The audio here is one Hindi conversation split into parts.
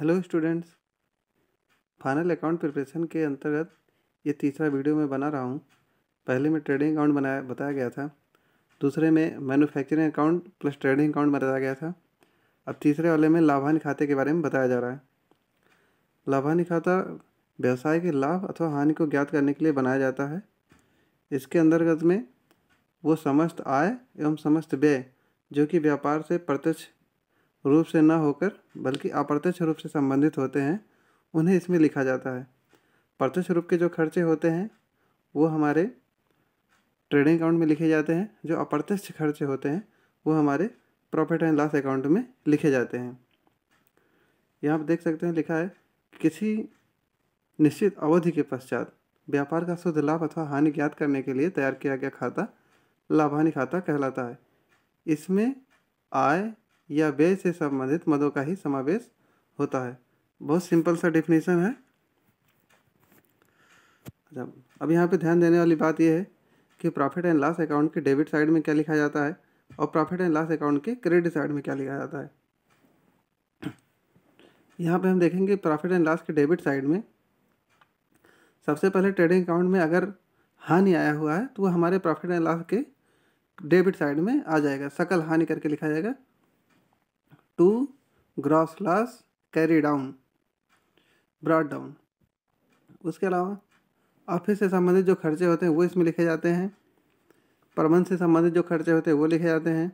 Hello students final account preparation के अंतर्गत ये तीसरा वीडियो मैं बना रहा हूँ पहले में ट्रेडिंग अकाउंट बनाया बताया गया था दूसरे में manufacturing account plus trading account बताया गया था अब तीसरे वाले में लाभान्य खाते के बारे में बताया जा रहा है लाभान्य खाता व्यवसाय के लाभ अथवा हानि को ज्ञात करने के लिए बनाया जाता है इसके अंतर्गत में वो समस्त आय एवं समस्त व्यय जो कि व्यापार से प्रत्यक्ष रूप से न होकर बल्कि अप्रत्यक्ष रूप से संबंधित होते हैं उन्हें इसमें लिखा जाता है प्रत्यक्ष रूप के जो खर्चे होते हैं वो हमारे ट्रेडिंग अकाउंट में लिखे जाते हैं जो अप्रत्यक्ष खर्चे होते हैं वो हमारे प्रॉफिट एंड लॉस अकाउंट में लिखे जाते हैं यहाँ आप देख सकते हैं लिखा है किसी निश्चित अवधि के पश्चात व्यापार का शुद्ध लाभ अथवा हानि ज्ञात करने के लिए तैयार किया गया खाता लाभ हानि खाता कहलाता है इसमें आय या व्यय से संबंधित मदों का ही समावेश होता है बहुत सिंपल सा डेफिनेशन है जब अच्छा, अब यहाँ पे ध्यान देने वाली बात यह है कि प्रॉफिट एंड लॉस अकाउंट के डेबिट साइड में क्या लिखा जाता है और प्रॉफिट एंड लॉस अकाउंट के क्रेडिट साइड में क्या लिखा जाता है यहाँ पे हम देखेंगे प्रॉफिट एंड लॉस के डेबिट साइड में सबसे पहले ट्रेडिंग अकाउंट में अगर हानि आया हुआ है तो वह हमारे प्रॉफिट एंड लॉस के डेबिट साइड में आ जाएगा सकल हानि करके लिखा जाएगा to gross loss carry down brought down उसके अलावा ऑफिस से संबंधित जो खर्चे होते हैं वो इसमें लिखे जाते हैं प्रबंध से संबंधित जो खर्चे होते हैं वो लिखे जाते हैं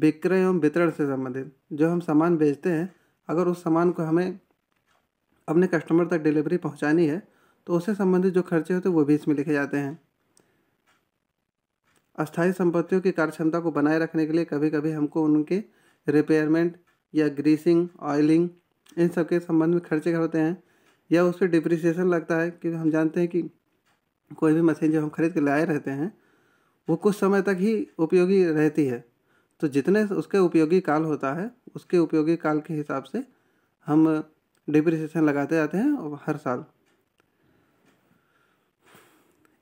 विक्रय एवं वितरण से संबंधित जो हम सामान बेचते हैं अगर उस सामान को हमें अपने कस्टमर तक डिलीवरी पहुंचानी है तो उससे संबंधित जो खर्चे होते हैं वो भी इसमें लिखे जाते हैं अस्थायी संपत्तियों की कार्यक्षमता को बनाए रखने के लिए कभी कभी हमको उनके रिपेयरमेंट या ग्रीसिंग ऑयलिंग इन सब के संबंध में खर्चे होते हैं या उस पर डिप्रिसिएशन लगता है क्योंकि हम जानते हैं कि कोई भी मशीन जो हम खरीद के लाए रहते हैं वो कुछ समय तक ही उपयोगी रहती है तो जितने उसके उपयोगी काल होता है उसके उपयोगी काल के हिसाब से हम डिप्रिसिएशन लगाते जाते हैं हर साल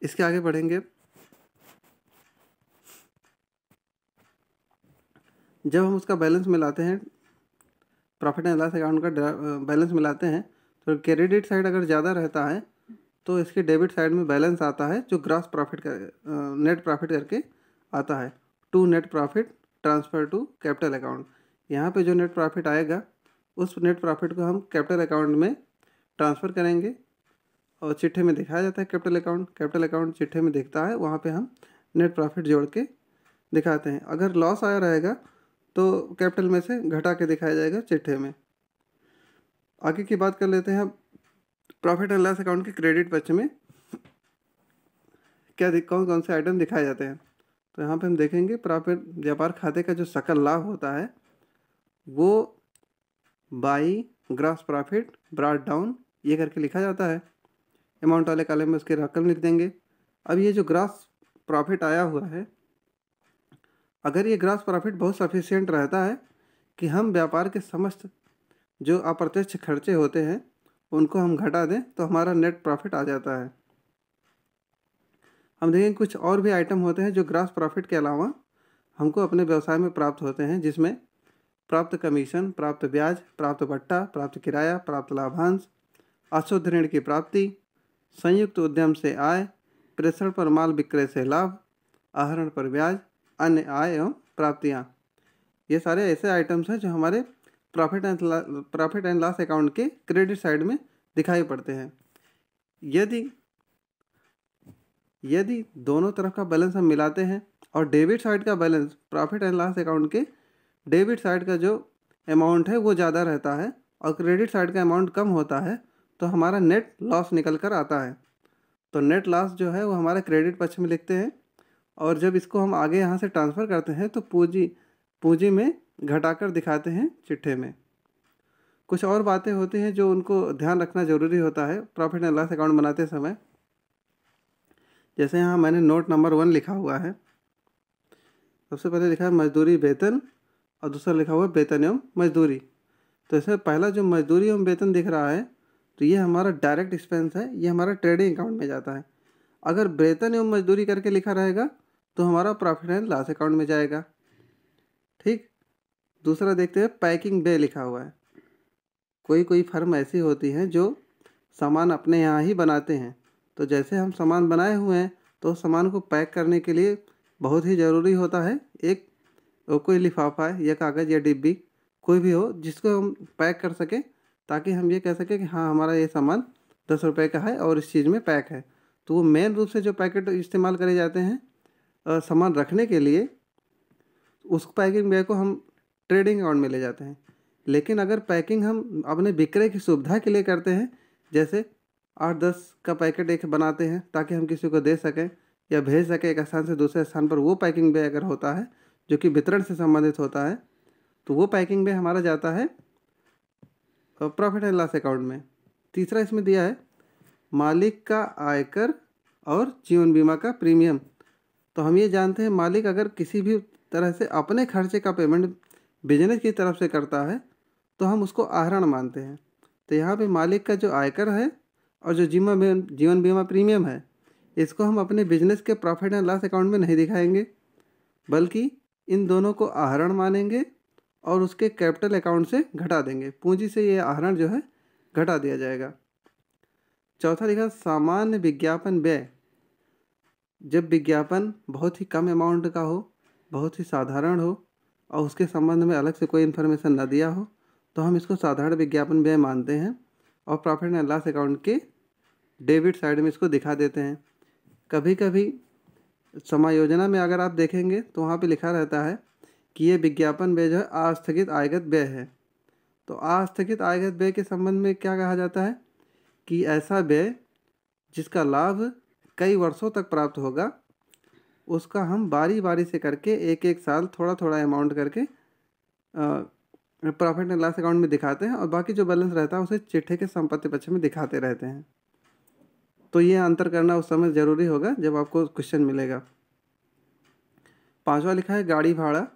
इसके आगे बढ़ेंगे जब हम उसका बैलेंस मिलाते हैं प्रॉफिट एंड लॉस अकाउंट का बैलेंस मिलाते हैं तो क्रेडिट साइड अगर ज़्यादा रहता है तो इसके डेबिट साइड में बैलेंस आता है जो ग्रॉस प्रॉफिट कर नेट प्रॉफिट करके आता है to net profit transfer to capital account यहाँ पे जो नेट प्रॉफिट आएगा उस नेट प्रॉफिट को हम कैपिटल अकाउंट में ट्रांसफ़र करेंगे और चिट्ठे में दिखाया जाता है कैपिटल अकाउंट कैपिटल अकाउंट चिट्ठे में दिखता है वहाँ पे हम नेट प्रॉफिट जोड़ के दिखाते हैं अगर लॉस आया रहेगा तो कैपिटल में से घटा के दिखाया जाएगा चिट्ठे में आगे की बात कर लेते हैं प्रॉफिट एंड लॉस अकाउंट के क्रेडिट पक्ष में क्या कौन कौन से आइटम दिखाए जाते हैं तो यहाँ पे हम देखेंगे प्रॉफिट व्यापार खाते का जो सकल लाभ होता है वो by gross profit brought down ये करके लिखा जाता है अमाउंट वाले काले में उसकी रकम लिख देंगे अब ये जो ग्रास प्रॉफिट आया हुआ है अगर ये ग्रास प्रॉफिट बहुत सफिशियंट रहता है कि हम व्यापार के समस्त जो अप्रत्यक्ष खर्चे होते हैं उनको हम घटा दें तो हमारा नेट प्रॉफिट आ जाता है हम देखें कुछ और भी आइटम होते हैं जो ग्रास प्रॉफिट के अलावा हमको अपने व्यवसाय में प्राप्त होते हैं जिसमें प्राप्त कमीशन प्राप्त ब्याज प्राप्त भट्टा प्राप्त किराया प्राप्त लाभांश अशुद्ध ऋण की प्राप्ति संयुक्त उद्यम से आय प्रेषण पर माल विक्रय से लाभ आहरण पर ब्याज अन्य आय एवं प्राप्तियाँ ये सारे ऐसे आइटम्स हैं जो हमारे profit and profit and loss account के क्रेडिट साइड में दिखाई पड़ते हैं यदि यदि दोनों तरफ का बैलेंस हम मिलाते हैं और डेबिट साइड का balance profit and loss account के डेबिट साइड का जो अमाउंट है वो ज़्यादा रहता है और क्रेडिट साइड का अमाउंट कम होता है तो हमारा नेट लॉस निकल कर आता है तो नेट लॉस जो है वो हमारा क्रेडिट पक्ष में लिखते हैं और जब इसको हम आगे यहाँ से ट्रांसफ़र करते हैं तो पूंजी पूंजी में घटाकर दिखाते हैं चिट्ठे में कुछ और बातें होती हैं जो उनको ध्यान रखना ज़रूरी होता है प्रॉफिट एंड लॉस अकाउंट बनाते समय जैसे यहाँ मैंने नोट नंबर वन लिखा हुआ है सबसे पहले लिखा है मजदूरी वेतन और दूसरा लिखा हुआ है वेतन एवं मजदूरी तो इसमें पहला जो मजदूरी एवं वेतन दिख रहा है तो ये हमारा डायरेक्ट एक्सपेंस है ये हमारा ट्रेडिंग अकाउंट में जाता है अगर वेतन एवं मजदूरी करके लिखा रहेगा तो हमारा प्रॉफिट एंड लॉस अकाउंट में जाएगा ठीक दूसरा देखते हैं पैकिंग बे लिखा हुआ है कोई कोई फर्म ऐसी होती हैं जो सामान अपने यहाँ ही बनाते हैं तो जैसे हम सामान बनाए हुए हैं तो सामान को पैक करने के लिए बहुत ही ज़रूरी होता है एक कोई लिफाफा है या कागज़ या डिब्बी कोई भी हो जिसको हम पैक कर सकें ताकि हम ये कह सकें कि हाँ हमारा ये सामान दस रुपये का है और इस चीज़ में पैक है तो वो मेन रूप से जो पैकेट इस्तेमाल करे जाते हैं सामान रखने के लिए उस पैकिंग बैग को हम ट्रेडिंग अकाउंट में ले जाते हैं लेकिन अगर पैकिंग हम अपने विक्रय की सुविधा के लिए करते हैं जैसे आठ दस का पैकेट एक बनाते हैं ताकि हम किसी को दे सकें या भेज सकें एक स्थान से दूसरे स्थान पर वो पैकिंग बैग अगर होता है जो कि वितरण से संबंधित होता है तो वो पैकिंग बैग हमारा जाता है प्रॉफिट एंड लॉस अकाउंट में तीसरा इसमें दिया है मालिक का आयकर और जीवन बीमा का प्रीमियम तो हम ये जानते हैं मालिक अगर किसी भी तरह से अपने खर्चे का पेमेंट बिजनेस की तरफ से करता है तो हम उसको आहरण मानते हैं तो यहाँ पे मालिक का जो आयकर है और जो जीवन जीवन बीमा प्रीमियम है इसको हम अपने बिजनेस के प्रॉफिट एंड लॉस अकाउंट में नहीं दिखाएंगे बल्कि इन दोनों को आहरण मानेंगे और उसके कैपिटल अकाउंट से घटा देंगे पूंजी से ये आहरण जो है घटा दिया जाएगा चौथा लिखा सामान्य विज्ञापन व्यय जब विज्ञापन बहुत ही कम अमाउंट का हो बहुत ही साधारण हो और उसके संबंध में अलग से कोई इन्फॉर्मेशन न दिया हो तो हम इसको साधारण विज्ञापन व्यय मानते हैं और प्रॉफिट एंड लॉस अकाउंट के डेबिट साइड में इसको दिखा देते हैं कभी कभी समायोजना में अगर आप देखेंगे तो वहाँ पे लिखा रहता है कि ये विज्ञापन व्यय जो है आस्थगित आयगत व्यय है तो आस्थगित आयगत व्यय के संबंध में क्या कहा जाता है कि ऐसा व्यय जिसका लाभ कई वर्षों तक प्राप्त होगा उसका हम बारी बारी से करके एक एक साल थोड़ा थोड़ा अमाउंट करके प्रॉफिट एंड लॉस अकाउंट में दिखाते हैं और बाकी जो बैलेंस रहता है उसे चिट्ठे के संपत्ति पक्ष में दिखाते रहते हैं तो ये अंतर करना उस समय ज़रूरी होगा जब आपको क्वेश्चन मिलेगा पांचवा लिखा है गाड़ी भाड़ा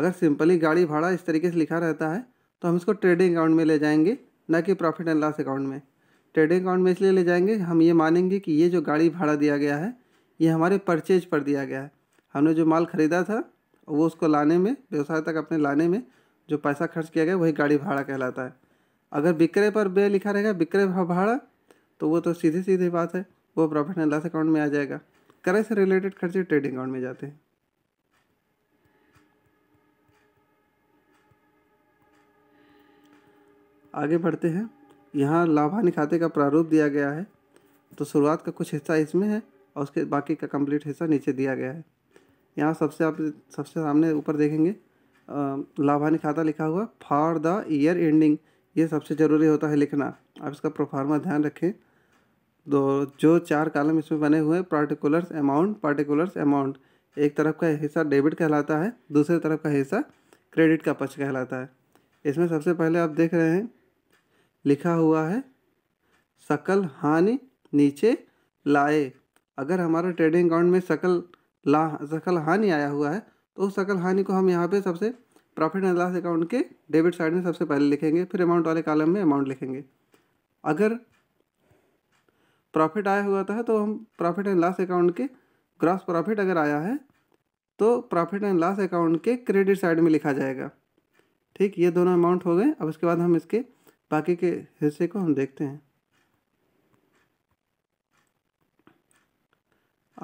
अगर सिंपली गाड़ी भाड़ा इस तरीके से लिखा रहता है तो हम इसको ट्रेडिंग अकाउंट में ले जाएंगे ना कि प्रॉफिट एंड लॉस अकाउंट में ट्रेडिंग अकाउंट में इसलिए ले जाएंगे हम ये मानेंगे कि ये जो गाड़ी भाड़ा दिया गया है ये हमारे परचेज पर दिया गया है हमने जो माल ख़रीदा था वो उसको लाने में व्यवसाय तक अपने लाने में जो पैसा खर्च किया गया वही गाड़ी भाड़ा कहलाता है अगर बिक्रय पर बे लिखा रहेगा बिक्रय भाड़ा तो वो तो सीधे सीधे बात है वो प्रॉफिट एंड लॉस अकाउंट में आ जाएगा करे से रिलेटेड खर्चे ट्रेडिंग अकाउंट में जाते हैं आगे बढ़ते हैं यहाँ लाभानी खाते का प्रारूप दिया गया है तो शुरुआत का कुछ हिस्सा इसमें है और उसके बाकी का कंप्लीट हिस्सा नीचे दिया गया है यहाँ सबसे आप सबसे सामने ऊपर देखेंगे लाभानी खाता लिखा हुआ फॉर द ईयर एंडिंग ये सबसे ज़रूरी होता है लिखना आप इसका प्रोफार्मा ध्यान रखें तो जो चार कालम इसमें बने हुए हैं पार्टिकुलर्स अमाउंट पार्टिकुलर्स अमाउंट एक तरफ का हिस्सा डेबिट कहलाता है दूसरे तरफ का हिस्सा क्रेडिट का पक्ष कहलाता है इसमें सबसे पहले आप देख रहे हैं लिखा हुआ है सकल हानि नीचे लाए अगर हमारा ट्रेडिंग अकाउंट में सकल ला सकल हानि आया हुआ है तो उस सकल हानि को हम यहाँ पे सबसे प्रॉफिट एंड लॉस अकाउंट के डेबिट साइड में सबसे पहले लिखेंगे फिर अमाउंट वाले कॉलम में अमाउंट लिखेंगे अगर प्रॉफिट आया हुआ था तो हम प्रॉफिट एंड लॉस अकाउंट के ग्रॉस प्रॉफिट अगर आया है तो प्रॉफिट एंड लॉस अकाउंट के क्रेडिट साइड में लिखा जाएगा ठीक ये दोनों अमाउंट हो गए अब उसके बाद हम इसके बाकी के हिस्से को हम देखते हैं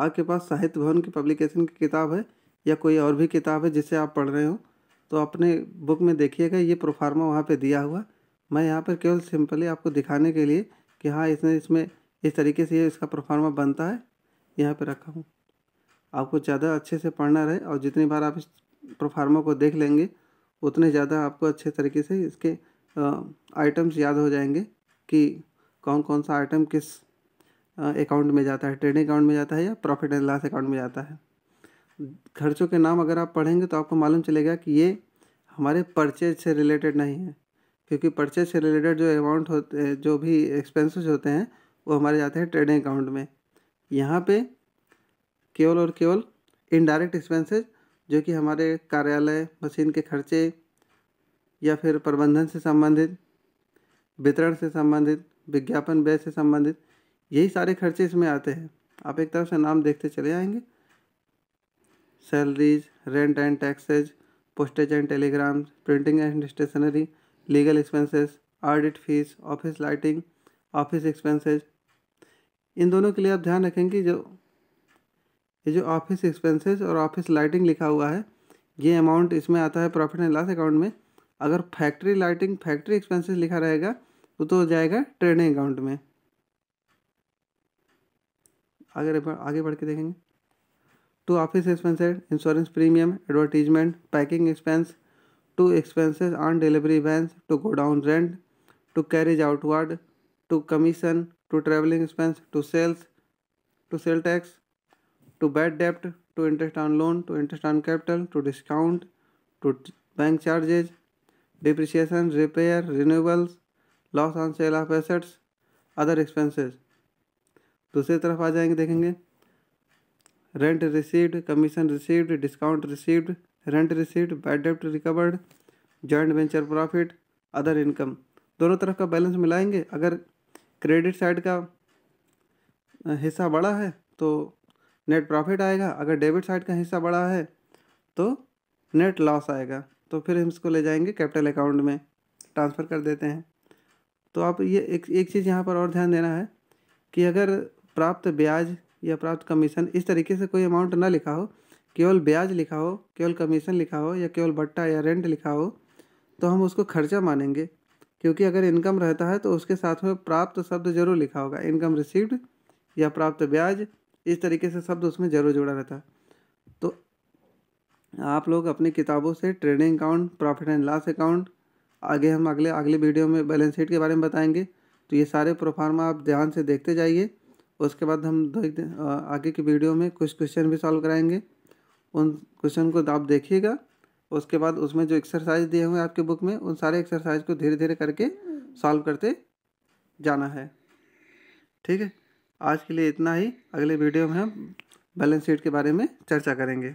आपके पास साहित्य भवन की पब्लिकेशन की किताब है या कोई और भी किताब है जिसे आप पढ़ रहे हो तो अपने बुक में देखिएगा ये प्रोफार्मा वहाँ पे दिया हुआ मैं यहाँ पर केवल सिंपली आपको दिखाने के लिए कि हाँ इसने इसमें इस तरीके से ये इसका प्रोफार्मा बनता है यहाँ पर रखा हूँ आपको ज़्यादा अच्छे से पढ़ना रहे और जितनी बार आप इस प्रोफार्मा को देख लेंगे उतने ज़्यादा आपको अच्छे तरीके से इसके आइटम्स याद हो जाएंगे कि कौन कौन सा आइटम किस अकाउंट में जाता है ट्रेडिंग अकाउंट में जाता है या प्रॉफिट एंड लॉस अकाउंट में जाता है खर्चों के नाम अगर आप पढ़ेंगे तो आपको मालूम चलेगा कि ये हमारे परचेज से रिलेटेड नहीं है क्योंकि परचेज से रिलेटेड जो अमाउंट होते जो भी एक्सपेंसेस होते हैं वो हमारे जाते हैं ट्रेडिंग अकाउंट में यहाँ पे केवल और केवल इनडायरेक्ट एक्सपेंसेस जो कि हमारे कार्यालय मशीन के खर्चे या फिर प्रबंधन से संबंधित वितरण से संबंधित विज्ञापन व्यय से संबंधित यही सारे खर्चे इसमें आते हैं आप एक तरफ से नाम देखते चले आएंगे salaries rent and taxes postage and telegram printing and stationery legal expenses audit fees office lighting office expenses इन दोनों के लिए आप ध्यान रखें कि जो ये जो ऑफिस एक्सपेंसेस और ऑफिस लाइटिंग लिखा हुआ है ये अमाउंट इसमें आता है प्रॉफिट एंड लॉस अकाउंट में अगर फैक्ट्री लाइटिंग फैक्ट्री एक्सपेंसेस लिखा रहेगा तो तो जाएगा ट्रेडिंग अकाउंट में अगर आगे बढ़ के देखेंगे to office expenses insurance premium advertisement packing expense to expenses on delivery vans to godown rent to carriage outward to commission to travelling expense to sales to sale tax to bad डेप्ट to interest on loan to interest on capital to discount to bank charges depreciation, repair, renewals, loss on sale of assets, other expenses. दूसरी तरफ आ जाएंगे देखेंगे rent received commission received discount received rent received bad डेप्ट recovered joint venture profit other income दोनों तरफ का बैलेंस मिलाएंगे अगर क्रेडिट साइड तो का हिस्सा बड़ा है तो नेट प्रॉफिट आएगा अगर डेबिट साइड का हिस्सा बड़ा है तो नेट लॉस आएगा तो फिर हम इसको ले जाएंगे कैपिटल अकाउंट में ट्रांसफ़र कर देते हैं तो आप ये एक एक चीज़ यहाँ पर और ध्यान देना है कि अगर प्राप्त ब्याज या प्राप्त कमीशन इस तरीके से कोई अमाउंट ना लिखा हो केवल ब्याज लिखा हो केवल कमीशन लिखा हो या केवल बट्टा या रेंट लिखा हो तो हम उसको खर्चा मानेंगे क्योंकि अगर इनकम रहता है तो उसके साथ में प्राप्त शब्द जरूर लिखा होगा इनकम रिसीव्ड या प्राप्त ब्याज इस तरीके से शब्द उसमें जरूर जुड़ा रहता है आप लोग अपनी किताबों से trading account profit and loss account आगे हम अगले अगले वीडियो में बैलेंस शीट के बारे में बताएंगे तो ये सारे प्रोफार्मा आप ध्यान से देखते जाइए उसके बाद हम आगे की वीडियो में कुछ क्वेश्चन भी सॉल्व कराएंगे उन क्वेश्चन को आप देखिएगा उसके बाद उसमें जो एक्सरसाइज दिए हुए हैं आपके बुक में उन सारे एक्सरसाइज को धीरे धीरे करके सॉल्व करते जाना है ठीक है आज के लिए इतना ही अगले वीडियो में हम बैलेंस शीट के बारे में चर्चा करेंगे